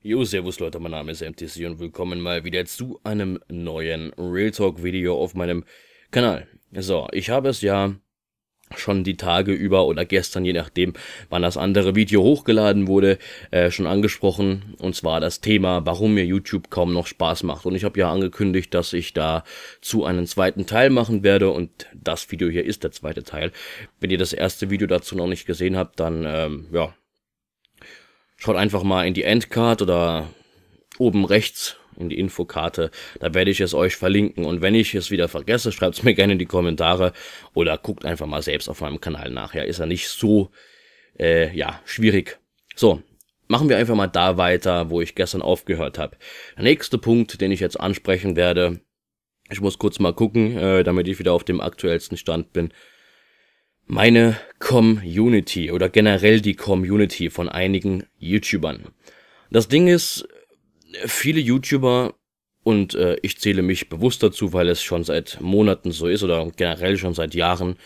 Jo, servus Leute, mein Name ist MTC und willkommen mal wieder zu einem neuen Real Talk Video auf meinem Kanal. So, ich habe es ja schon die Tage über oder gestern, je nachdem, wann das andere Video hochgeladen wurde, äh, schon angesprochen. Und zwar das Thema, warum mir YouTube kaum noch Spaß macht. Und ich habe ja angekündigt, dass ich da zu einem zweiten Teil machen werde. Und das Video hier ist der zweite Teil. Wenn ihr das erste Video dazu noch nicht gesehen habt, dann ähm, ja, Schaut einfach mal in die Endcard oder oben rechts in die Infokarte. Da werde ich es euch verlinken. Und wenn ich es wieder vergesse, schreibt es mir gerne in die Kommentare oder guckt einfach mal selbst auf meinem Kanal nach. Ja, ist ja nicht so, äh, ja, schwierig. So. Machen wir einfach mal da weiter, wo ich gestern aufgehört habe. Der nächste Punkt, den ich jetzt ansprechen werde, ich muss kurz mal gucken, äh, damit ich wieder auf dem aktuellsten Stand bin meine Community oder generell die Community von einigen YouTubern. Das Ding ist, viele YouTuber, und äh, ich zähle mich bewusst dazu, weil es schon seit Monaten so ist oder generell schon seit Jahren,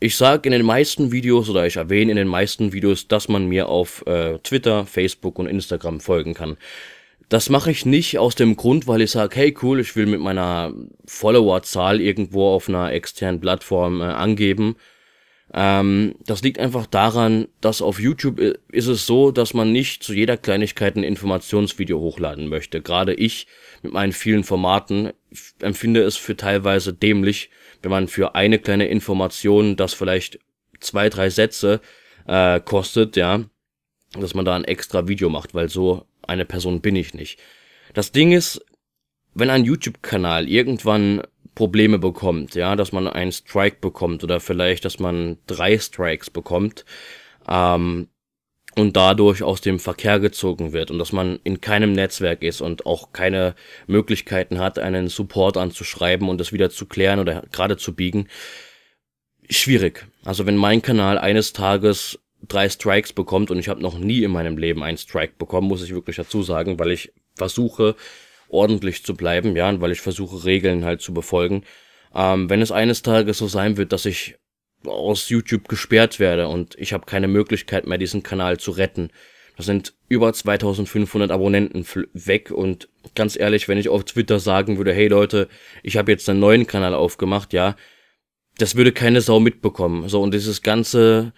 ich sage in den meisten Videos oder ich erwähne in den meisten Videos, dass man mir auf äh, Twitter, Facebook und Instagram folgen kann. Das mache ich nicht aus dem Grund, weil ich sage, hey cool, ich will mit meiner Followerzahl irgendwo auf einer externen Plattform äh, angeben ähm, das liegt einfach daran, dass auf YouTube äh, ist es so, dass man nicht zu jeder Kleinigkeit ein Informationsvideo hochladen möchte. Gerade ich mit meinen vielen Formaten empfinde es für teilweise dämlich, wenn man für eine kleine Information, das vielleicht zwei, drei Sätze äh, kostet, ja, dass man da ein extra Video macht, weil so eine Person bin ich nicht. Das Ding ist, wenn ein YouTube-Kanal irgendwann Probleme bekommt, ja, dass man einen Strike bekommt oder vielleicht, dass man drei Strikes bekommt ähm, und dadurch aus dem Verkehr gezogen wird und dass man in keinem Netzwerk ist und auch keine Möglichkeiten hat, einen Support anzuschreiben und das wieder zu klären oder gerade zu biegen, schwierig. Also wenn mein Kanal eines Tages drei Strikes bekommt und ich habe noch nie in meinem Leben einen Strike bekommen, muss ich wirklich dazu sagen, weil ich versuche, ordentlich zu bleiben, ja, weil ich versuche, Regeln halt zu befolgen. Ähm, wenn es eines Tages so sein wird, dass ich aus YouTube gesperrt werde und ich habe keine Möglichkeit mehr, diesen Kanal zu retten, da sind über 2500 Abonnenten weg und ganz ehrlich, wenn ich auf Twitter sagen würde, hey Leute, ich habe jetzt einen neuen Kanal aufgemacht, ja, das würde keine Sau mitbekommen. So, und dieses ganze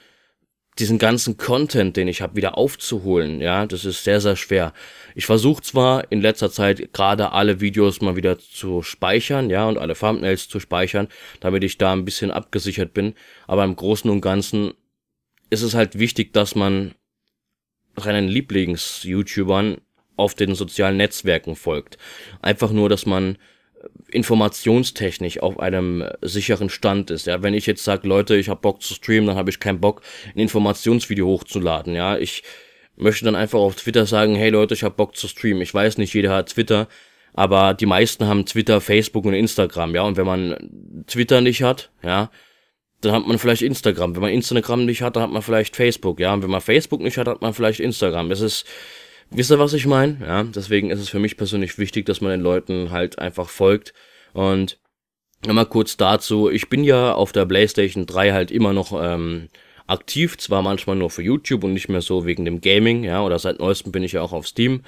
diesen ganzen Content, den ich habe, wieder aufzuholen. Ja, das ist sehr, sehr schwer. Ich versuche zwar in letzter Zeit gerade alle Videos mal wieder zu speichern, ja, und alle Thumbnails zu speichern, damit ich da ein bisschen abgesichert bin, aber im Großen und Ganzen ist es halt wichtig, dass man seinen Lieblings-YouTubern auf den sozialen Netzwerken folgt. Einfach nur, dass man informationstechnisch auf einem äh, sicheren Stand ist. Ja, wenn ich jetzt sage, Leute, ich habe Bock zu streamen, dann habe ich keinen Bock, ein Informationsvideo hochzuladen. Ja, ich möchte dann einfach auf Twitter sagen, hey Leute, ich habe Bock zu streamen. Ich weiß nicht, jeder hat Twitter, aber die meisten haben Twitter, Facebook und Instagram. Ja, und wenn man Twitter nicht hat, ja, dann hat man vielleicht Instagram. Wenn man Instagram nicht hat, dann hat man vielleicht Facebook. Ja, und wenn man Facebook nicht hat, hat man vielleicht Instagram. Es ist Wisst ihr, was ich meine? Ja, deswegen ist es für mich persönlich wichtig, dass man den Leuten halt einfach folgt. Und nochmal kurz dazu, ich bin ja auf der PlayStation 3 halt immer noch ähm, aktiv, zwar manchmal nur für YouTube und nicht mehr so wegen dem Gaming, ja, oder seit neuestem bin ich ja auch auf Steam.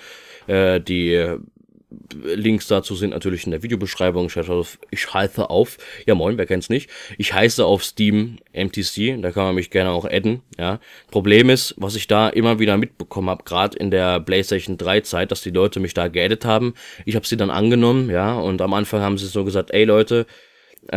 Äh, die Links dazu sind natürlich in der Videobeschreibung. Ich heiße auf, ja moin, wer kennt's nicht? Ich heiße auf Steam MTC, da kann man mich gerne auch adden, ja. Problem ist, was ich da immer wieder mitbekommen habe, gerade in der PlayStation 3 Zeit, dass die Leute mich da geaddet haben. Ich habe sie dann angenommen, ja, und am Anfang haben sie so gesagt, ey Leute, äh,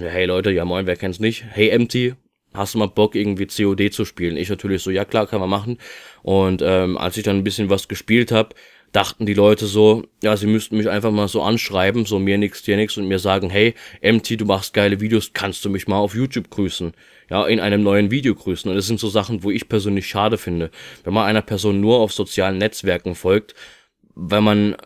hey Leute, ja moin, wer kennt's nicht? Hey MT, hast du mal Bock, irgendwie COD zu spielen? Ich natürlich so, ja klar, kann man machen. Und ähm, als ich dann ein bisschen was gespielt habe, dachten die Leute so, ja, sie müssten mich einfach mal so anschreiben, so mir nix, dir nix und mir sagen, hey, MT, du machst geile Videos, kannst du mich mal auf YouTube grüßen? Ja, in einem neuen Video grüßen. Und das sind so Sachen, wo ich persönlich schade finde. Wenn man einer Person nur auf sozialen Netzwerken folgt, wenn man äh,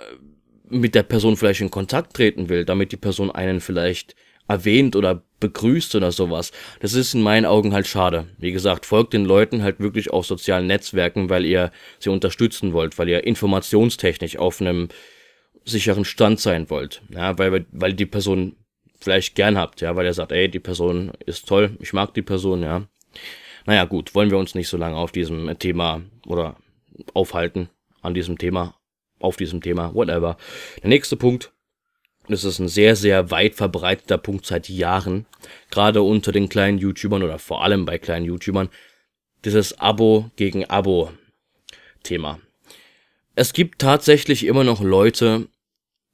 mit der Person vielleicht in Kontakt treten will, damit die Person einen vielleicht erwähnt oder begrüßt oder sowas. Das ist in meinen Augen halt schade. Wie gesagt, folgt den Leuten halt wirklich auf sozialen Netzwerken, weil ihr sie unterstützen wollt, weil ihr informationstechnisch auf einem sicheren Stand sein wollt. Ja, weil, weil die Person vielleicht gern habt, ja, weil ihr sagt, ey, die Person ist toll, ich mag die Person, ja. Naja, gut, wollen wir uns nicht so lange auf diesem Thema oder aufhalten, an diesem Thema, auf diesem Thema, whatever. Der nächste Punkt ist es ein sehr, sehr weit verbreiteter Punkt seit Jahren. Gerade unter den kleinen YouTubern oder vor allem bei kleinen YouTubern. Dieses Abo gegen Abo Thema. Es gibt tatsächlich immer noch Leute,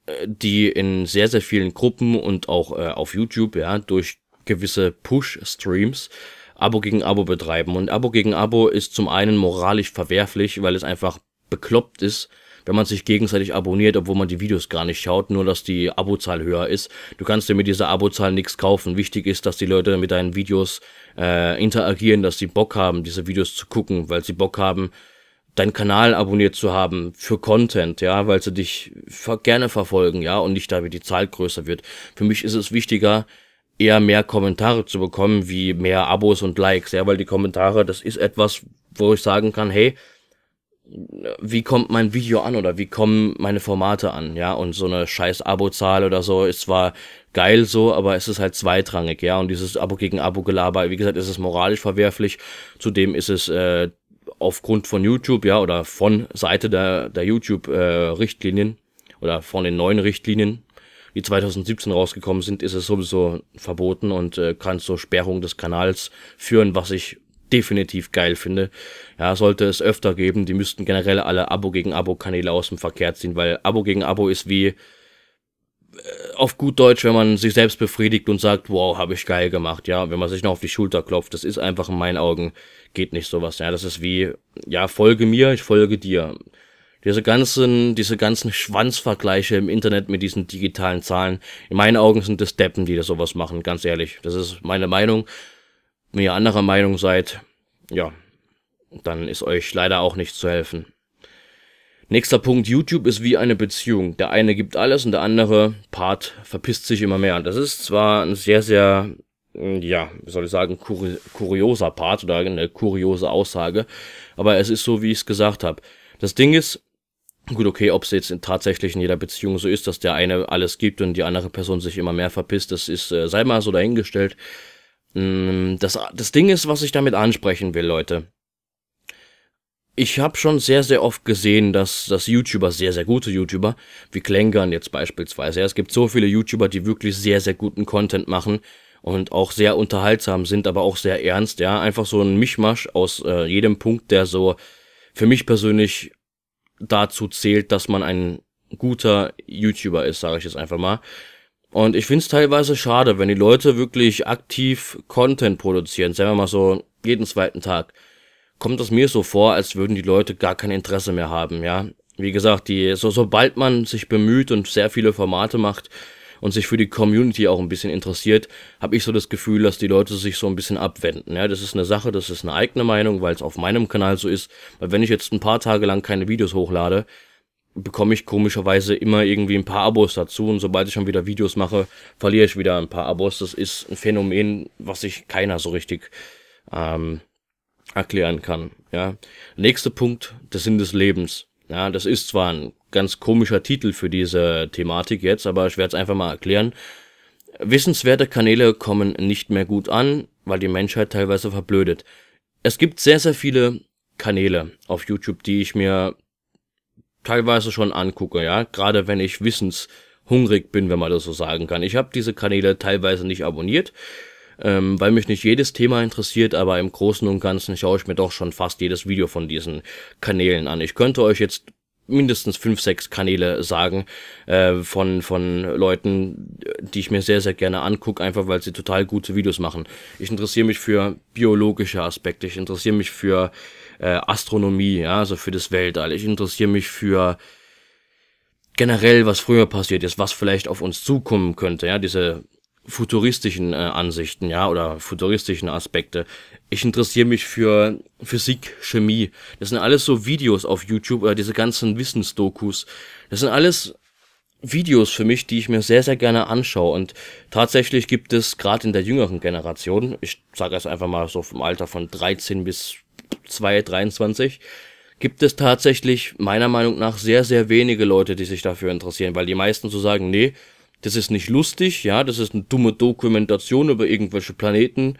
äh, die in sehr, sehr vielen Gruppen und auch äh, auf YouTube, ja, durch gewisse Push-Streams Abo gegen Abo betreiben. Und Abo gegen Abo ist zum einen moralisch verwerflich, weil es einfach bekloppt ist, wenn man sich gegenseitig abonniert, obwohl man die Videos gar nicht schaut, nur dass die Abozahl höher ist. Du kannst dir mit dieser Abozahl nichts kaufen. Wichtig ist, dass die Leute mit deinen Videos äh, interagieren, dass sie Bock haben, diese Videos zu gucken, weil sie Bock haben, deinen Kanal abonniert zu haben für Content, ja, weil sie dich gerne verfolgen, ja, und nicht damit die Zahl größer wird. Für mich ist es wichtiger, eher mehr Kommentare zu bekommen, wie mehr Abos und Likes, ja, weil die Kommentare, das ist etwas, wo ich sagen kann, hey, wie kommt mein Video an oder wie kommen meine Formate an, ja, und so eine scheiß Abozahl oder so ist zwar geil so, aber es ist halt zweitrangig, ja, und dieses Abo gegen Abo-Gelaber, wie gesagt, ist es moralisch verwerflich, zudem ist es äh, aufgrund von YouTube, ja, oder von Seite der, der YouTube-Richtlinien äh, oder von den neuen Richtlinien, die 2017 rausgekommen sind, ist es sowieso verboten und äh, kann zur Sperrung des Kanals führen, was ich definitiv geil finde. Ja, sollte es öfter geben. Die müssten generell alle Abo gegen Abo-Kanäle aus dem Verkehr ziehen, weil Abo gegen Abo ist wie äh, auf gut Deutsch, wenn man sich selbst befriedigt und sagt, wow, habe ich geil gemacht, ja, wenn man sich noch auf die Schulter klopft, das ist einfach in meinen Augen, geht nicht sowas, ja, das ist wie, ja, folge mir, ich folge dir. Diese ganzen, diese ganzen Schwanzvergleiche im Internet mit diesen digitalen Zahlen, in meinen Augen sind das Deppen, die das sowas machen, ganz ehrlich, das ist meine Meinung, wenn ihr anderer Meinung seid, ja, dann ist euch leider auch nicht zu helfen. Nächster Punkt, YouTube ist wie eine Beziehung. Der eine gibt alles und der andere Part verpisst sich immer mehr. das ist zwar ein sehr, sehr, mm, ja, wie soll ich sagen, kur kurioser Part oder eine kuriose Aussage, aber es ist so, wie ich es gesagt habe. Das Ding ist, gut, okay, ob es jetzt in, tatsächlich in jeder Beziehung so ist, dass der eine alles gibt und die andere Person sich immer mehr verpisst, das ist, äh, sei mal so dahingestellt. Mm, das, das Ding ist, was ich damit ansprechen will, Leute. Ich habe schon sehr, sehr oft gesehen, dass, dass YouTuber, sehr, sehr gute YouTuber, wie Klängern jetzt beispielsweise, ja, es gibt so viele YouTuber, die wirklich sehr, sehr guten Content machen und auch sehr unterhaltsam sind, aber auch sehr ernst, ja, einfach so ein Mischmasch aus äh, jedem Punkt, der so für mich persönlich dazu zählt, dass man ein guter YouTuber ist, sage ich jetzt einfach mal. Und ich finde es teilweise schade, wenn die Leute wirklich aktiv Content produzieren, sagen wir mal so jeden zweiten Tag, kommt es mir so vor, als würden die Leute gar kein Interesse mehr haben, ja. Wie gesagt, die, so, sobald man sich bemüht und sehr viele Formate macht und sich für die Community auch ein bisschen interessiert, habe ich so das Gefühl, dass die Leute sich so ein bisschen abwenden. Ja, das ist eine Sache, das ist eine eigene Meinung, weil es auf meinem Kanal so ist. Weil wenn ich jetzt ein paar Tage lang keine Videos hochlade, bekomme ich komischerweise immer irgendwie ein paar Abos dazu und sobald ich schon wieder Videos mache, verliere ich wieder ein paar Abos. Das ist ein Phänomen, was sich keiner so richtig ähm, erklären kann. Ja, nächster Punkt, der Sinn des Lebens. Ja, das ist zwar ein ganz komischer Titel für diese Thematik jetzt, aber ich werde es einfach mal erklären. Wissenswerte Kanäle kommen nicht mehr gut an, weil die Menschheit teilweise verblödet. Es gibt sehr, sehr viele Kanäle auf YouTube, die ich mir teilweise schon angucke, ja, gerade wenn ich wissenshungrig bin, wenn man das so sagen kann. Ich habe diese Kanäle teilweise nicht abonniert, ähm, weil mich nicht jedes Thema interessiert, aber im Großen und Ganzen schaue ich mir doch schon fast jedes Video von diesen Kanälen an. Ich könnte euch jetzt mindestens fünf, sechs Kanäle sagen äh, von von Leuten, die ich mir sehr sehr gerne angucke, einfach weil sie total gute Videos machen. Ich interessiere mich für biologische Aspekte, ich interessiere mich für äh, Astronomie, ja, also für das Weltall. Ich interessiere mich für generell, was früher passiert ist, was vielleicht auf uns zukommen könnte, ja, diese futuristischen äh, Ansichten, ja, oder futuristischen Aspekte. Ich interessiere mich für Physik, Chemie. Das sind alles so Videos auf YouTube oder diese ganzen Wissensdokus. Das sind alles Videos für mich, die ich mir sehr, sehr gerne anschaue. Und tatsächlich gibt es gerade in der jüngeren Generation, ich sage es einfach mal so vom Alter von 13 bis 223 gibt es tatsächlich meiner Meinung nach sehr, sehr wenige Leute, die sich dafür interessieren, weil die meisten so sagen, nee, das ist nicht lustig, ja, das ist eine dumme Dokumentation über irgendwelche Planeten,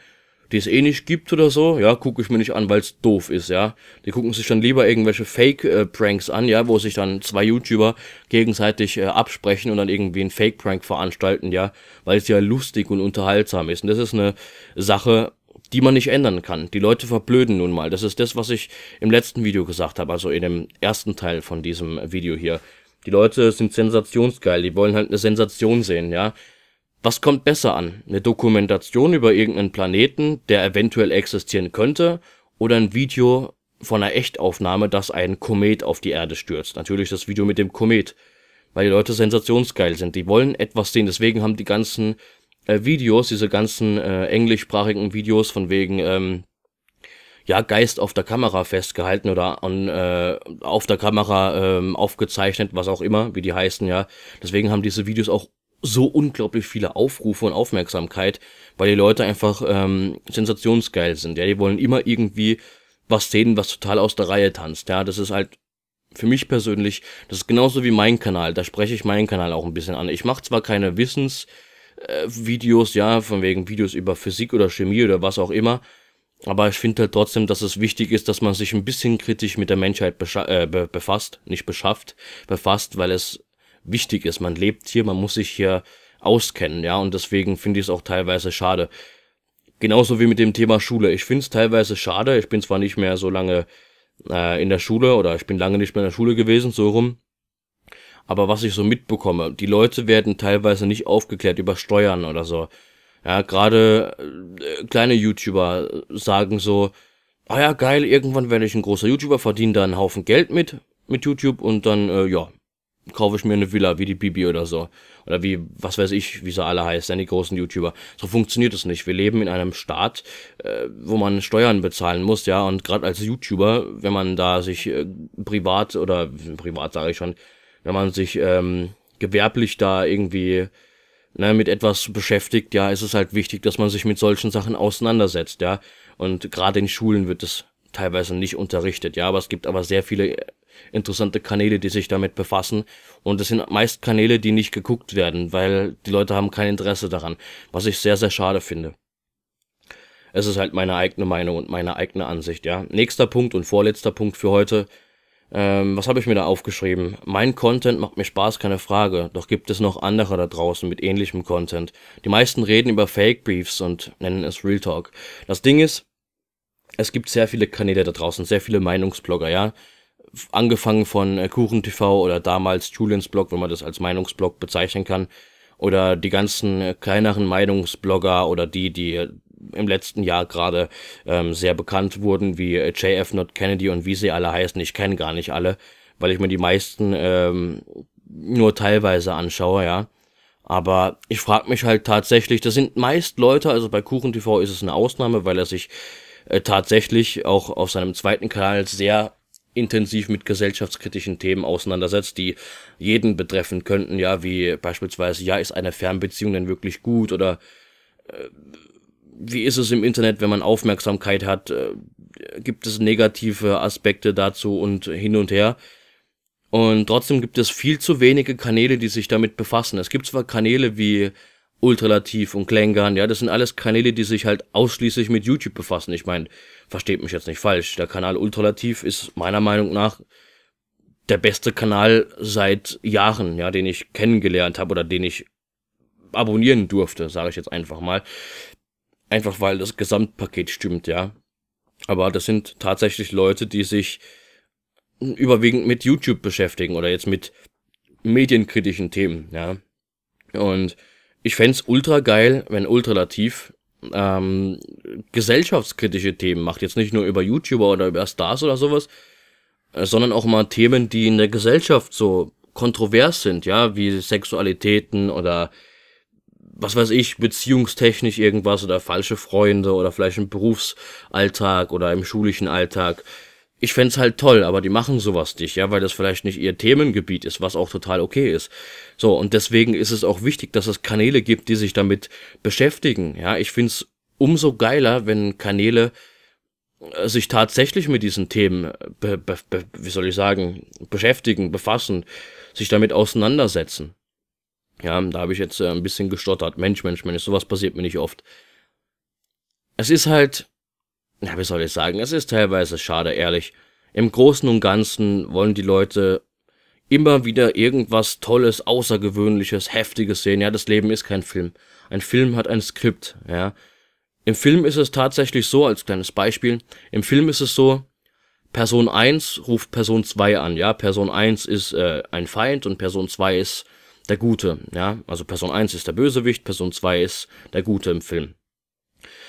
die es eh nicht gibt oder so, ja, gucke ich mir nicht an, weil es doof ist, ja. Die gucken sich dann lieber irgendwelche Fake-Pranks äh, an, ja, wo sich dann zwei YouTuber gegenseitig äh, absprechen und dann irgendwie einen Fake-Prank veranstalten, ja, weil es ja lustig und unterhaltsam ist. Und das ist eine Sache, die man nicht ändern kann. Die Leute verblöden nun mal. Das ist das, was ich im letzten Video gesagt habe, also in dem ersten Teil von diesem Video hier. Die Leute sind sensationsgeil, die wollen halt eine Sensation sehen, ja. Was kommt besser an? Eine Dokumentation über irgendeinen Planeten, der eventuell existieren könnte, oder ein Video von einer Echtaufnahme, dass ein Komet auf die Erde stürzt? Natürlich das Video mit dem Komet, weil die Leute sensationsgeil sind. Die wollen etwas sehen, deswegen haben die ganzen äh, Videos, diese ganzen äh, englischsprachigen Videos von wegen, ähm, ja, Geist auf der Kamera festgehalten oder an, äh, auf der Kamera ähm, aufgezeichnet, was auch immer, wie die heißen, ja. Deswegen haben diese Videos auch so unglaublich viele Aufrufe und Aufmerksamkeit, weil die Leute einfach ähm, sensationsgeil sind, ja. Die wollen immer irgendwie was sehen, was total aus der Reihe tanzt, ja. Das ist halt für mich persönlich, das ist genauso wie mein Kanal, da spreche ich meinen Kanal auch ein bisschen an. Ich mache zwar keine Wissens- äh, Videos, ja, von wegen Videos über Physik oder Chemie oder was auch immer. Aber ich finde halt trotzdem, dass es wichtig ist, dass man sich ein bisschen kritisch mit der Menschheit äh, be befasst, nicht beschafft, befasst, weil es wichtig ist. Man lebt hier, man muss sich hier auskennen, ja, und deswegen finde ich es auch teilweise schade. Genauso wie mit dem Thema Schule. Ich finde es teilweise schade. Ich bin zwar nicht mehr so lange äh, in der Schule oder ich bin lange nicht mehr in der Schule gewesen, so rum. Aber was ich so mitbekomme, die Leute werden teilweise nicht aufgeklärt über Steuern oder so. Ja, gerade äh, kleine YouTuber äh, sagen so, ah ja, geil, irgendwann werde ich ein großer YouTuber, verdiene da einen Haufen Geld mit, mit YouTube und dann, äh, ja, kaufe ich mir eine Villa, wie die Bibi oder so. Oder wie, was weiß ich, wie sie alle heißt, denn die großen YouTuber. So funktioniert es nicht. Wir leben in einem Staat, äh, wo man Steuern bezahlen muss, ja, und gerade als YouTuber, wenn man da sich äh, privat oder privat sage ich schon, wenn man sich ähm, gewerblich da irgendwie ne, mit etwas beschäftigt, ja, ist es halt wichtig, dass man sich mit solchen Sachen auseinandersetzt, ja. Und gerade in Schulen wird es teilweise nicht unterrichtet, ja, aber es gibt aber sehr viele äh, interessante Kanäle, die sich damit befassen und es sind meist Kanäle, die nicht geguckt werden, weil die Leute haben kein Interesse daran, was ich sehr, sehr schade finde. Es ist halt meine eigene Meinung und meine eigene Ansicht, ja. Nächster Punkt und vorletzter Punkt für heute ähm, was habe ich mir da aufgeschrieben? Mein Content macht mir Spaß, keine Frage. Doch gibt es noch andere da draußen mit ähnlichem Content. Die meisten reden über Fake Briefs und nennen es Real Talk. Das Ding ist, es gibt sehr viele Kanäle da draußen, sehr viele Meinungsblogger, ja. Angefangen von äh, KuchenTV oder damals Julians Blog, wenn man das als Meinungsblog bezeichnen kann. Oder die ganzen äh, kleineren Meinungsblogger oder die, die äh, im letzten Jahr gerade ähm, sehr bekannt wurden, wie äh, JF Not Kennedy und wie sie alle heißen. Ich kenne gar nicht alle, weil ich mir die meisten ähm, nur teilweise anschaue, ja. Aber ich frage mich halt tatsächlich, das sind meist Leute, also bei Kuchen TV ist es eine Ausnahme, weil er sich äh, tatsächlich auch auf seinem zweiten Kanal sehr intensiv mit gesellschaftskritischen Themen auseinandersetzt, die jeden betreffen könnten, ja, wie beispielsweise, ja, ist eine Fernbeziehung denn wirklich gut oder äh, wie ist es im Internet, wenn man Aufmerksamkeit hat? Äh, gibt es negative Aspekte dazu und hin und her? Und trotzdem gibt es viel zu wenige Kanäle, die sich damit befassen. Es gibt zwar Kanäle wie Ultralativ und Klängern, ja, das sind alles Kanäle, die sich halt ausschließlich mit YouTube befassen. Ich meine, versteht mich jetzt nicht falsch. Der Kanal Ultralativ ist meiner Meinung nach der beste Kanal seit Jahren, ja, den ich kennengelernt habe oder den ich abonnieren durfte, sage ich jetzt einfach mal. Einfach weil das Gesamtpaket stimmt, ja. Aber das sind tatsächlich Leute, die sich überwiegend mit YouTube beschäftigen oder jetzt mit medienkritischen Themen, ja. Und ich fände es ultra geil, wenn Ultralativ ähm, gesellschaftskritische Themen macht. Jetzt nicht nur über YouTuber oder über Stars oder sowas, äh, sondern auch mal Themen, die in der Gesellschaft so kontrovers sind, ja, wie Sexualitäten oder was weiß ich, beziehungstechnisch irgendwas oder falsche Freunde oder vielleicht im Berufsalltag oder im schulischen Alltag. Ich fände halt toll, aber die machen sowas nicht, ja, weil das vielleicht nicht ihr Themengebiet ist, was auch total okay ist. So, und deswegen ist es auch wichtig, dass es Kanäle gibt, die sich damit beschäftigen. Ja, ich find's umso geiler, wenn Kanäle äh, sich tatsächlich mit diesen Themen, äh, be, be, be, wie soll ich sagen, beschäftigen, befassen, sich damit auseinandersetzen. Ja, da habe ich jetzt äh, ein bisschen gestottert. Mensch, Mensch, Mensch, sowas passiert mir nicht oft. Es ist halt, na, wie soll ich sagen, es ist teilweise schade, ehrlich. Im Großen und Ganzen wollen die Leute immer wieder irgendwas Tolles, Außergewöhnliches, Heftiges sehen. Ja, das Leben ist kein Film. Ein Film hat ein Skript, ja. Im Film ist es tatsächlich so, als kleines Beispiel, im Film ist es so, Person 1 ruft Person 2 an, ja. Person 1 ist äh, ein Feind und Person 2 ist der Gute, ja. Also Person 1 ist der Bösewicht, Person 2 ist der Gute im Film.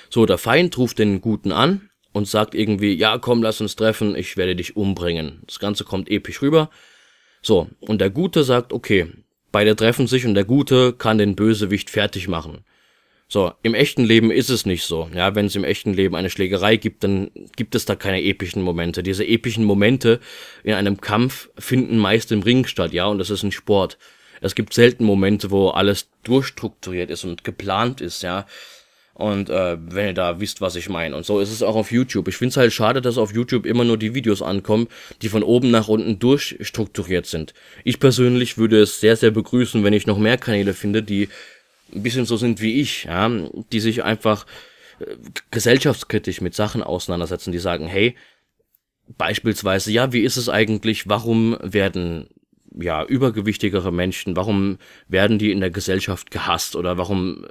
So, der Feind ruft den Guten an und sagt irgendwie, ja, komm, lass uns treffen, ich werde dich umbringen. Das Ganze kommt episch rüber. So, und der Gute sagt, okay, beide treffen sich und der Gute kann den Bösewicht fertig machen. So, im echten Leben ist es nicht so. Ja, wenn es im echten Leben eine Schlägerei gibt, dann gibt es da keine epischen Momente. Diese epischen Momente in einem Kampf finden meist im Ring statt, ja, und das ist ein Sport es gibt selten Momente, wo alles durchstrukturiert ist und geplant ist, ja. Und äh, wenn ihr da wisst, was ich meine. Und so ist es auch auf YouTube. Ich finde es halt schade, dass auf YouTube immer nur die Videos ankommen, die von oben nach unten durchstrukturiert sind. Ich persönlich würde es sehr, sehr begrüßen, wenn ich noch mehr Kanäle finde, die ein bisschen so sind wie ich, ja, die sich einfach äh, gesellschaftskritisch mit Sachen auseinandersetzen, die sagen, hey, beispielsweise, ja, wie ist es eigentlich, warum werden ja, übergewichtigere Menschen, warum werden die in der Gesellschaft gehasst oder warum äh,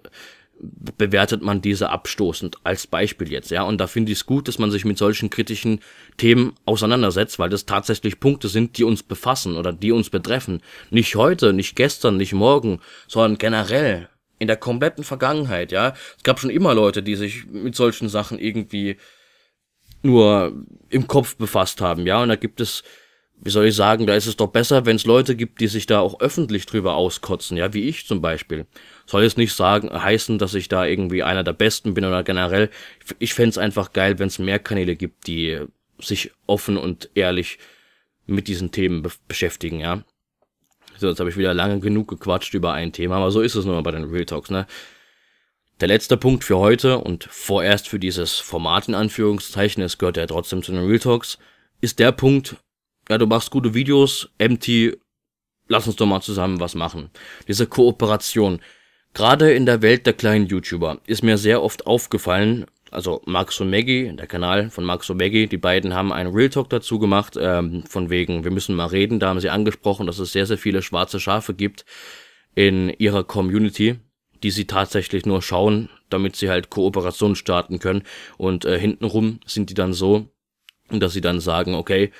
bewertet man diese abstoßend als Beispiel jetzt, ja. Und da finde ich es gut, dass man sich mit solchen kritischen Themen auseinandersetzt, weil das tatsächlich Punkte sind, die uns befassen oder die uns betreffen. Nicht heute, nicht gestern, nicht morgen, sondern generell in der kompletten Vergangenheit, ja. Es gab schon immer Leute, die sich mit solchen Sachen irgendwie nur im Kopf befasst haben, ja. Und da gibt es wie soll ich sagen, da ist es doch besser, wenn es Leute gibt, die sich da auch öffentlich drüber auskotzen, ja, wie ich zum Beispiel. Soll es nicht sagen, heißen, dass ich da irgendwie einer der Besten bin oder generell. Ich fände einfach geil, wenn es mehr Kanäle gibt, die sich offen und ehrlich mit diesen Themen be beschäftigen, ja. So, jetzt habe ich wieder lange genug gequatscht über ein Thema, aber so ist es nun mal bei den Real Talks, ne? Der letzte Punkt für heute und vorerst für dieses Format in Anführungszeichen, es gehört ja trotzdem zu den Real Talks, ist der Punkt, ja, du machst gute Videos, MT, lass uns doch mal zusammen was machen. Diese Kooperation. Gerade in der Welt der kleinen YouTuber ist mir sehr oft aufgefallen, also Max und Maggie, der Kanal von Max und Maggie, die beiden haben einen Real Talk dazu gemacht, ähm, von wegen, wir müssen mal reden, da haben sie angesprochen, dass es sehr, sehr viele schwarze Schafe gibt in ihrer Community, die sie tatsächlich nur schauen, damit sie halt Kooperation starten können und äh, hintenrum sind die dann so, dass sie dann sagen, okay,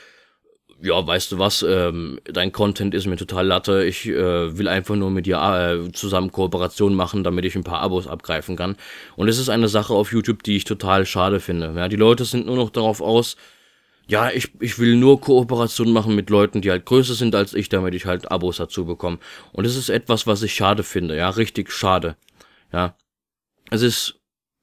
ja, weißt du was, ähm, dein Content ist mir total latte. Ich äh, will einfach nur mit dir äh, zusammen Kooperation machen, damit ich ein paar Abos abgreifen kann. Und es ist eine Sache auf YouTube, die ich total schade finde. Ja, die Leute sind nur noch darauf aus, ja, ich, ich will nur Kooperation machen mit Leuten, die halt größer sind als ich, damit ich halt Abos dazu bekomme. Und es ist etwas, was ich schade finde, ja, richtig schade. Ja. Es ist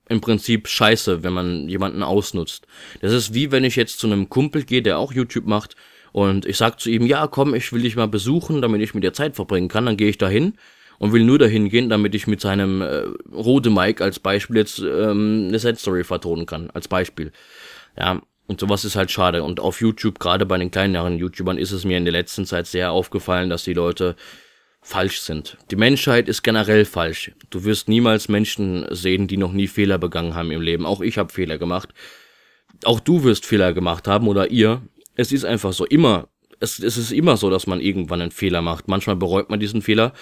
im Prinzip scheiße, wenn man jemanden ausnutzt. Das ist wie wenn ich jetzt zu einem Kumpel gehe, der auch YouTube macht und ich sag zu ihm, ja, komm, ich will dich mal besuchen, damit ich mit dir Zeit verbringen kann. Dann gehe ich dahin und will nur dahin gehen, damit ich mit seinem äh, rote Mike als Beispiel jetzt ähm, eine Set Story vertonen kann, als Beispiel. Ja, und sowas ist halt schade. Und auf YouTube, gerade bei den kleineren YouTubern, ist es mir in der letzten Zeit sehr aufgefallen, dass die Leute falsch sind. Die Menschheit ist generell falsch. Du wirst niemals Menschen sehen, die noch nie Fehler begangen haben im Leben. Auch ich habe Fehler gemacht. Auch du wirst Fehler gemacht haben oder ihr, es ist einfach so, immer. Es, es ist immer so, dass man irgendwann einen Fehler macht. Manchmal bereut man diesen Fehler,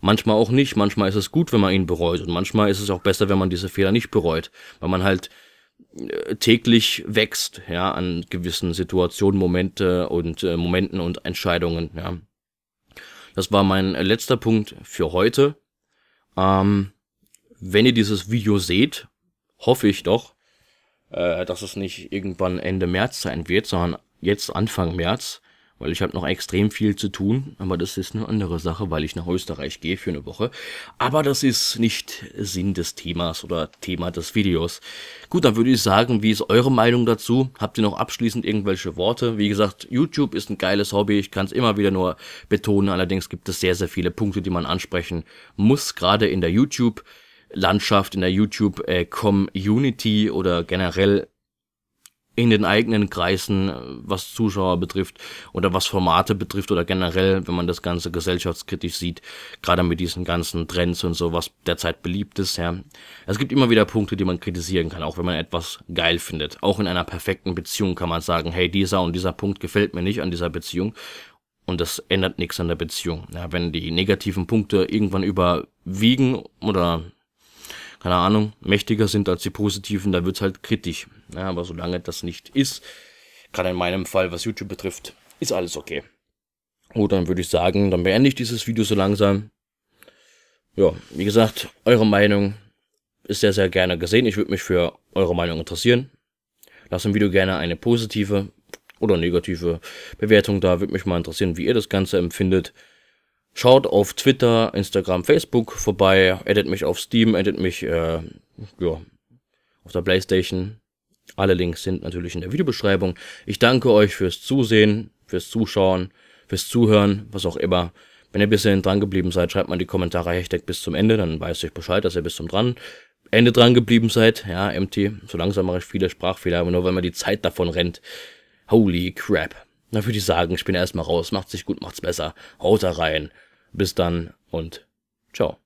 manchmal auch nicht. Manchmal ist es gut, wenn man ihn bereut und manchmal ist es auch besser, wenn man diese Fehler nicht bereut, weil man halt äh, täglich wächst, ja, an gewissen Situationen, Momente und äh, Momenten und Entscheidungen, ja. Das war mein letzter Punkt für heute. Ähm, wenn ihr dieses Video seht, hoffe ich doch, äh, dass es nicht irgendwann Ende März sein wird, sondern jetzt Anfang März, weil ich habe noch extrem viel zu tun, aber das ist eine andere Sache, weil ich nach Österreich gehe für eine Woche. Aber das ist nicht Sinn des Themas oder Thema des Videos. Gut, dann würde ich sagen, wie ist eure Meinung dazu? Habt ihr noch abschließend irgendwelche Worte? Wie gesagt, YouTube ist ein geiles Hobby, ich kann es immer wieder nur betonen, allerdings gibt es sehr, sehr viele Punkte, die man ansprechen muss, gerade in der YouTube. Landschaft in der YouTube-Community äh, oder generell in den eigenen Kreisen, äh, was Zuschauer betrifft oder was Formate betrifft oder generell, wenn man das Ganze gesellschaftskritisch sieht, gerade mit diesen ganzen Trends und so, was derzeit beliebt ist. Ja. Es gibt immer wieder Punkte, die man kritisieren kann, auch wenn man etwas geil findet. Auch in einer perfekten Beziehung kann man sagen, hey, dieser und dieser Punkt gefällt mir nicht an dieser Beziehung. Und das ändert nichts an der Beziehung. Ja, wenn die negativen Punkte irgendwann überwiegen oder keine Ahnung, mächtiger sind als die positiven, da wird's halt kritisch. Ja, aber solange das nicht ist, gerade in meinem Fall, was YouTube betrifft, ist alles okay. Gut, dann würde ich sagen, dann beende ich dieses Video so langsam. Ja, wie gesagt, eure Meinung ist sehr, sehr gerne gesehen. Ich würde mich für eure Meinung interessieren. Lasst im Video gerne eine positive oder negative Bewertung da. Würde mich mal interessieren, wie ihr das Ganze empfindet. Schaut auf Twitter, Instagram, Facebook vorbei, edit mich auf Steam, edit mich äh, ja, auf der Playstation. Alle Links sind natürlich in der Videobeschreibung. Ich danke euch fürs Zusehen, fürs Zuschauen, fürs Zuhören, was auch immer. Wenn ihr bis hierhin dran geblieben seid, schreibt mal in die Kommentare Hashtag bis zum Ende, dann weiß ich Bescheid, dass ihr bis zum dran Ende dran geblieben seid. Ja, MT, so langsam mache ich viele Sprachfehler, aber nur weil man die Zeit davon rennt. Holy crap. Na, würde ich sagen, ich bin erstmal raus. Macht sich gut, macht's besser. Haut da rein. Bis dann und ciao.